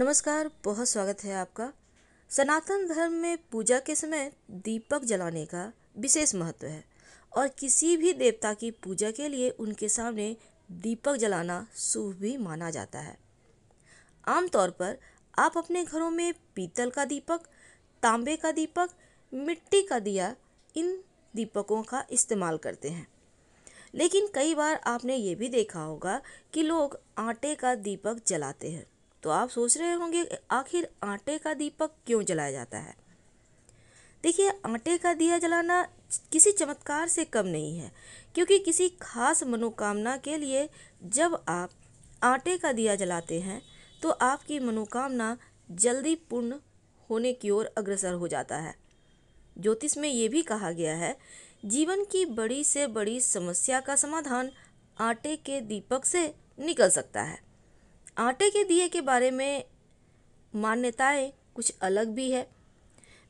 नमस्कार बहुत स्वागत है आपका सनातन धर्म में पूजा के समय दीपक जलाने का विशेष महत्व है और किसी भी देवता की पूजा के लिए उनके सामने दीपक जलाना शुभ भी माना जाता है आमतौर पर आप अपने घरों में पीतल का दीपक तांबे का दीपक मिट्टी का दिया इन दीपकों का इस्तेमाल करते हैं लेकिन कई बार आपने ये भी देखा होगा कि लोग आटे का दीपक जलाते हैं तो आप सोच रहे होंगे आखिर आटे का दीपक क्यों जलाया जाता है देखिए आटे का दिया जलाना किसी चमत्कार से कम नहीं है क्योंकि किसी खास मनोकामना के लिए जब आप आटे का दिया जलाते हैं तो आपकी मनोकामना जल्दी पूर्ण होने की ओर अग्रसर हो जाता है ज्योतिष में ये भी कहा गया है जीवन की बड़ी से बड़ी समस्या का समाधान आटे के दीपक से निकल सकता है आटे के दिए के बारे में मान्यताएं कुछ अलग भी है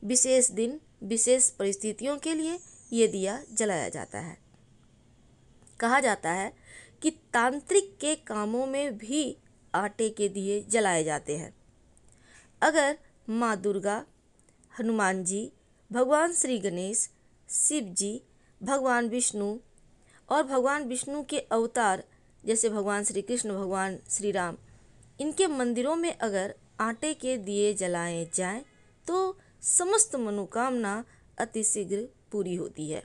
विशेष दिन विशेष परिस्थितियों के लिए ये दिया जलाया जाता है कहा जाता है कि तांत्रिक के कामों में भी आटे के दिए जलाए जाते हैं अगर माँ दुर्गा हनुमान जी भगवान श्री गणेश शिव जी भगवान विष्णु और भगवान विष्णु के अवतार जैसे भगवान श्री कृष्ण भगवान श्री राम इनके मंदिरों में अगर आटे के दिए जलाए जाएं तो समस्त मनोकामना अतिशीघ्र पूरी होती है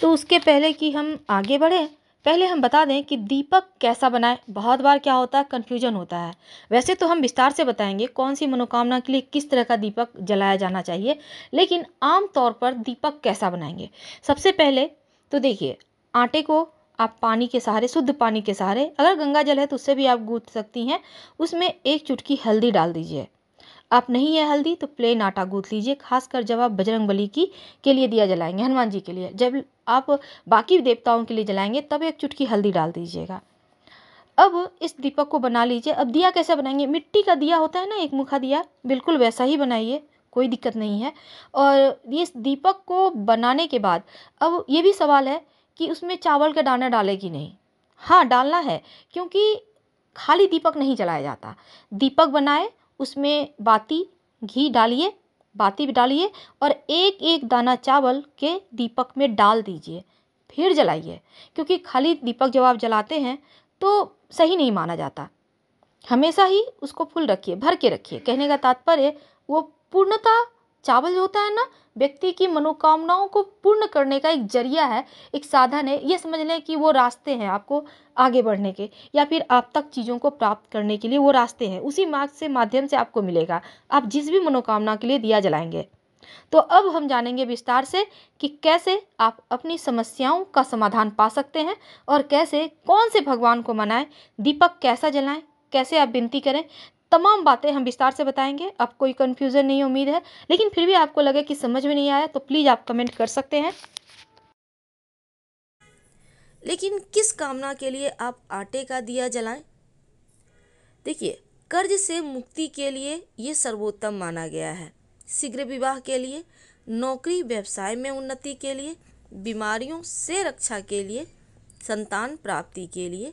तो उसके पहले कि हम आगे बढ़ें पहले हम बता दें कि दीपक कैसा बनाए बहुत बार क्या होता है कन्फ्यूजन होता है वैसे तो हम विस्तार से बताएंगे कौन सी मनोकामना के लिए किस तरह का दीपक जलाया जाना चाहिए लेकिन आम तौर पर दीपक कैसा बनाएंगे सबसे पहले तो देखिए आटे को आप पानी के सहारे शुद्ध पानी के सहारे अगर गंगा जल है तो उससे भी आप गूँथ सकती हैं उसमें एक चुटकी हल्दी डाल दीजिए आप नहीं है हल्दी तो प्लेन आटा गूँथ लीजिए खासकर जब आप बजरंग बली की के लिए दिया जलाएंगे हनुमान जी के लिए जब आप बाकी देवताओं के लिए जलाएंगे तब एक चुटकी हल्दी डाल दीजिएगा अब इस दीपक को बना लीजिए अब दिया कैसे बनाएंगे मिट्टी का दिया होता है ना एक मुखा दिया बिल्कुल वैसा ही बनाइए कोई दिक्कत नहीं है और ये इस दीपक को बनाने के बाद अब ये भी सवाल है कि उसमें चावल का दाना डाले कि नहीं हाँ डालना है क्योंकि खाली दीपक नहीं जलाया जाता दीपक बनाए उसमें बाती घी डालिए बाती भी डालिए और एक एक दाना चावल के दीपक में डाल दीजिए फिर जलाइए क्योंकि खाली दीपक जब आप जलाते हैं तो सही नहीं माना जाता हमेशा ही उसको फुल रखिए भर के रखिए कहने का तात्पर्य वो पूर्णता चावल जो होता है ना व्यक्ति की मनोकामनाओं को पूर्ण करने का एक जरिया है एक साधन है ये समझ लें कि वो रास्ते हैं आपको आगे बढ़ने के या फिर आप तक चीज़ों को प्राप्त करने के लिए वो रास्ते हैं उसी मार्ग से माध्यम से आपको मिलेगा आप जिस भी मनोकामना के लिए दिया जलाएंगे तो अब हम जानेंगे विस्तार से कि कैसे आप अपनी समस्याओं का समाधान पा सकते हैं और कैसे कौन से भगवान को मनाएं दीपक कैसा जलाएं कैसे आप विनती करें तमाम बातें हम विस्तार से बताएंगे अब कोई कन्फ्यूज़न नहीं उम्मीद है लेकिन फिर भी आपको लगे कि समझ में नहीं आया तो प्लीज़ आप कमेंट कर सकते हैं लेकिन किस कामना के लिए आप आटे का दिया जलाएं देखिए कर्ज से मुक्ति के लिए ये सर्वोत्तम माना गया है शीघ्र विवाह के लिए नौकरी व्यवसाय में उन्नति के लिए बीमारियों से रक्षा के लिए संतान प्राप्ति के लिए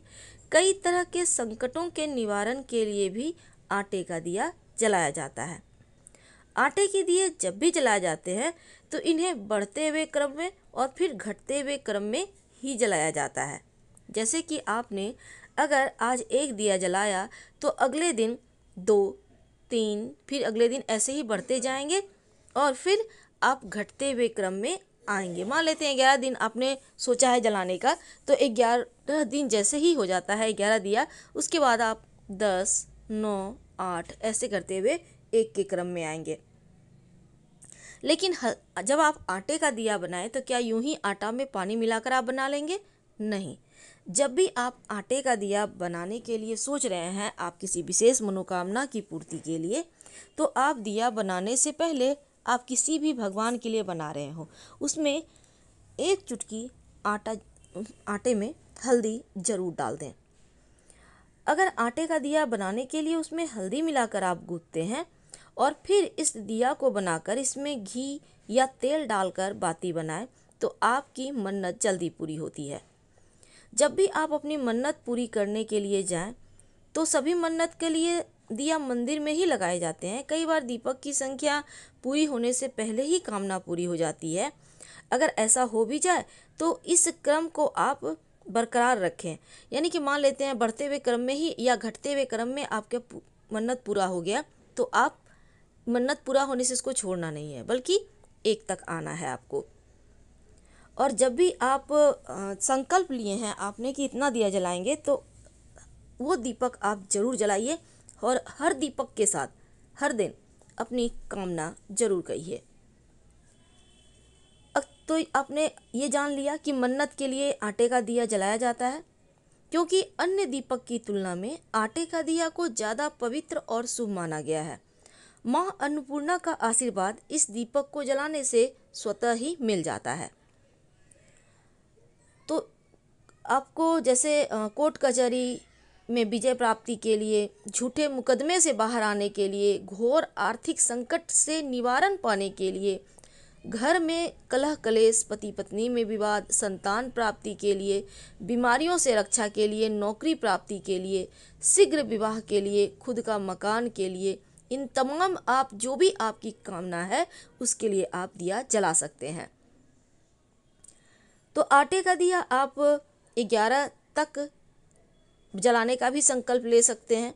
कई तरह के संकटों के निवारण के लिए भी आटे का दिया जलाया जाता है आटे के दिए जब भी जलाए जाते हैं तो इन्हें बढ़ते हुए क्रम में और फिर घटते हुए क्रम में ही जलाया जाता है जैसे कि आपने अगर आज एक दिया जलाया तो अगले दिन दो तीन फिर अगले दिन ऐसे ही बढ़ते जाएंगे और फिर आप घटते हुए क्रम में आएंगे मान लेते हैं ग्यारह दिन आपने सोचा है जलाने का तो ग्यारह दिन जैसे ही हो जाता है ग्यारह दिया उसके बाद आप दस नौ आठ ऐसे करते हुए एक के क्रम में आएंगे लेकिन जब आप आटे का दिया बनाएं तो क्या यूं ही आटा में पानी मिलाकर आप बना लेंगे नहीं जब भी आप आटे का दिया बनाने के लिए सोच रहे हैं आप किसी विशेष मनोकामना की पूर्ति के लिए तो आप दिया बनाने से पहले आप किसी भी भगवान के लिए बना रहे हो उसमें एक चुटकी आटा आटे में हल्दी ज़रूर डाल दें अगर आटे का दिया बनाने के लिए उसमें हल्दी मिलाकर आप गूंथते हैं और फिर इस दिया को बनाकर इसमें घी या तेल डालकर बाती बनाएं तो आपकी मन्नत जल्दी पूरी होती है जब भी आप अपनी मन्नत पूरी करने के लिए जाएं तो सभी मन्नत के लिए दिया मंदिर में ही लगाए जाते हैं कई बार दीपक की संख्या पूरी होने से पहले ही कामना पूरी हो जाती है अगर ऐसा हो भी जाए तो इस क्रम को आप बरकरार रखें यानी कि मान लेते हैं बढ़ते हुए क्रम में ही या घटते हुए क्रम में आपके मन्नत पूरा हो गया तो आप मन्नत पूरा होने से इसको छोड़ना नहीं है बल्कि एक तक आना है आपको और जब भी आप संकल्प लिए हैं आपने कि इतना दिया जलाएंगे तो वो दीपक आप ज़रूर जलाइए और हर दीपक के साथ हर दिन अपनी कामना जरूर कहिए तो आपने ये जान लिया कि मन्नत के लिए आटे का दिया जलाया जाता है क्योंकि अन्य दीपक की तुलना में आटे का दिया को ज़्यादा पवित्र और शुभ माना गया है माँ अन्नपूर्णा का आशीर्वाद इस दीपक को जलाने से स्वतः ही मिल जाता है तो आपको जैसे कोर्ट कचहरी में विजय प्राप्ति के लिए झूठे मुकदमे से बाहर आने के लिए घोर आर्थिक संकट से निवारण पाने के लिए घर में कलह कलेश पति पत्नी में विवाद संतान प्राप्ति के लिए बीमारियों से रक्षा के लिए नौकरी प्राप्ति के लिए शीघ्र विवाह के लिए खुद का मकान के लिए इन तमाम आप जो भी आपकी कामना है उसके लिए आप दिया जला सकते हैं तो आटे का दिया आप ग्यारह तक जलाने का भी संकल्प ले सकते हैं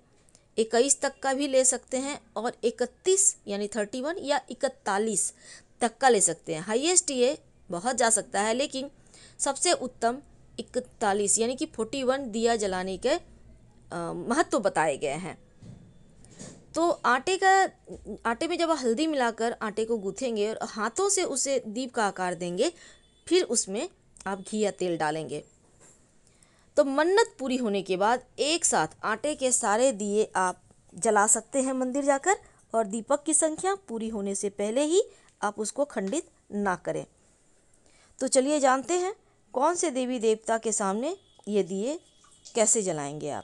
इक्कीस तक का भी ले सकते हैं और इकतीस यानी थर्टी वन या इकतालीस धक्का ले सकते हैं हाईएस्ट ये बहुत जा सकता है लेकिन सबसे उत्तम इकतालीस यानी कि फोर्टी वन दिया जलाने के महत्व तो बताए गए हैं तो आटे का आटे में जब हल्दी मिलाकर आटे को गूँथेंगे और हाथों से उसे दीप का आकार देंगे फिर उसमें आप घी या तेल डालेंगे तो मन्नत पूरी होने के बाद एक साथ आटे के सारे दिए आप जला सकते हैं मंदिर जाकर और दीपक की संख्या पूरी होने से पहले ही आप उसको खंडित ना करें तो चलिए जानते हैं कौन से देवी देवता के सामने ये दिए कैसे जलाएंगे आप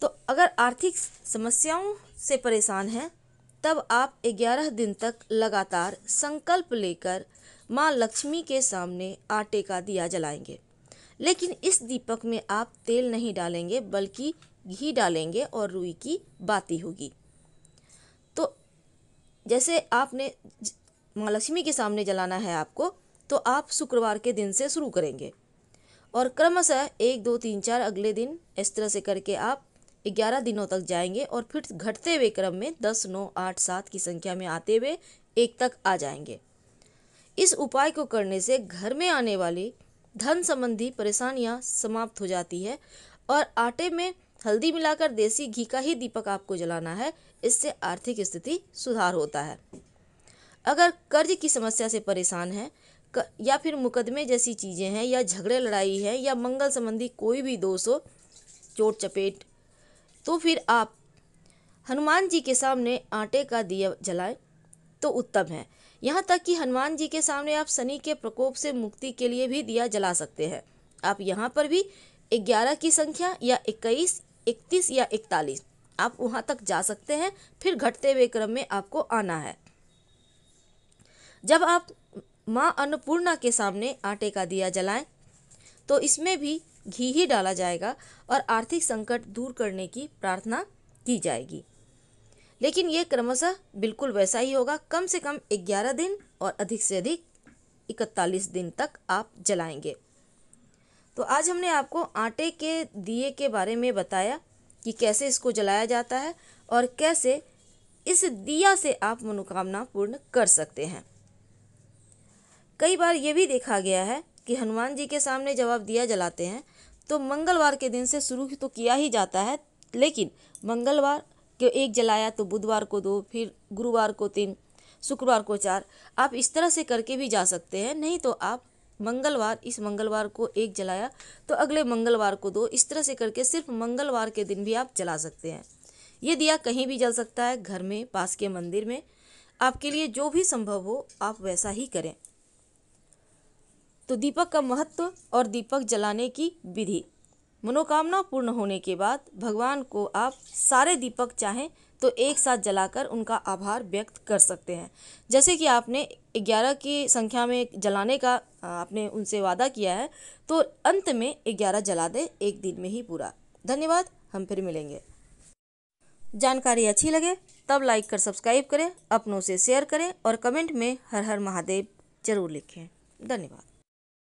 तो अगर आर्थिक समस्याओं से परेशान हैं तब आप 11 दिन तक लगातार संकल्प लेकर माँ लक्ष्मी के सामने आटे का दिया जलाएंगे लेकिन इस दीपक में आप तेल नहीं डालेंगे बल्कि घी डालेंगे और रुई की बाती होगी जैसे आपने माँ लक्ष्मी के सामने जलाना है आपको तो आप शुक्रवार के दिन से शुरू करेंगे और क्रमशः एक दो तीन चार अगले दिन इस तरह से करके आप ग्यारह दिनों तक जाएंगे और फिर घटते हुए क्रम में दस नौ आठ सात की संख्या में आते हुए एक तक आ जाएंगे इस उपाय को करने से घर में आने वाली धन संबंधी परेशानियां समाप्त हो जाती है और आटे में हल्दी मिलाकर देसी घी का ही दीपक आपको जलाना है इससे आर्थिक स्थिति सुधार होता है अगर कर्ज की समस्या से परेशान हैं या फिर मुकदमे जैसी चीज़ें हैं या झगड़े लड़ाई है या मंगल संबंधी कोई भी दोष हो चोट चपेट तो फिर आप हनुमान जी के सामने आटे का दिया जलाएं तो उत्तम है यहाँ तक कि हनुमान जी के सामने आप शनि के प्रकोप से मुक्ति के लिए भी दिया जला सकते हैं आप यहाँ पर भी ग्यारह की संख्या या इक्कीस इकतीस या इकतालीस आप वहाँ तक जा सकते हैं फिर घटते हुए क्रम में आपको आना है जब आप माँ अन्नपूर्णा के सामने आटे का दिया जलाएं तो इसमें भी घी ही डाला जाएगा और आर्थिक संकट दूर करने की प्रार्थना की जाएगी लेकिन ये क्रमशः बिल्कुल वैसा ही होगा कम से कम ग्यारह दिन और अधिक से अधिक इकतालीस दिन तक आप जलाएंगे तो आज हमने आपको आटे के दिए के बारे में बताया कि कैसे इसको जलाया जाता है और कैसे इस दिया से आप मनोकामना पूर्ण कर सकते हैं कई बार ये भी देखा गया है कि हनुमान जी के सामने जब आप दिया जलाते हैं तो मंगलवार के दिन से शुरू तो किया ही जाता है लेकिन मंगलवार के एक जलाया तो बुधवार को दो फिर गुरुवार को तीन शुक्रवार को चार आप इस तरह से करके भी जा सकते हैं नहीं तो आप मंगलवार इस मंगलवार को एक जलाया तो अगले मंगलवार को दो इस तरह से करके सिर्फ मंगलवार के दिन भी आप जला सकते हैं ये दिया कहीं भी जल सकता है घर में पास के मंदिर में आपके लिए जो भी संभव हो आप वैसा ही करें तो दीपक का महत्व और दीपक जलाने की विधि मनोकामना पूर्ण होने के बाद भगवान को आप सारे दीपक चाहें तो एक साथ जलाकर उनका आभार व्यक्त कर सकते हैं जैसे कि आपने ग्यारह की संख्या में जलाने का आपने उनसे वादा किया है तो अंत में ग्यारह जला दें एक दिन में ही पूरा धन्यवाद हम फिर मिलेंगे जानकारी अच्छी लगे तब लाइक कर सब्सक्राइब करें अपनों से शेयर करें और कमेंट में हर हर महादेव जरूर लिखें धन्यवाद